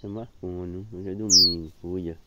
Você marcou, né? Hoje é domingo, cuida.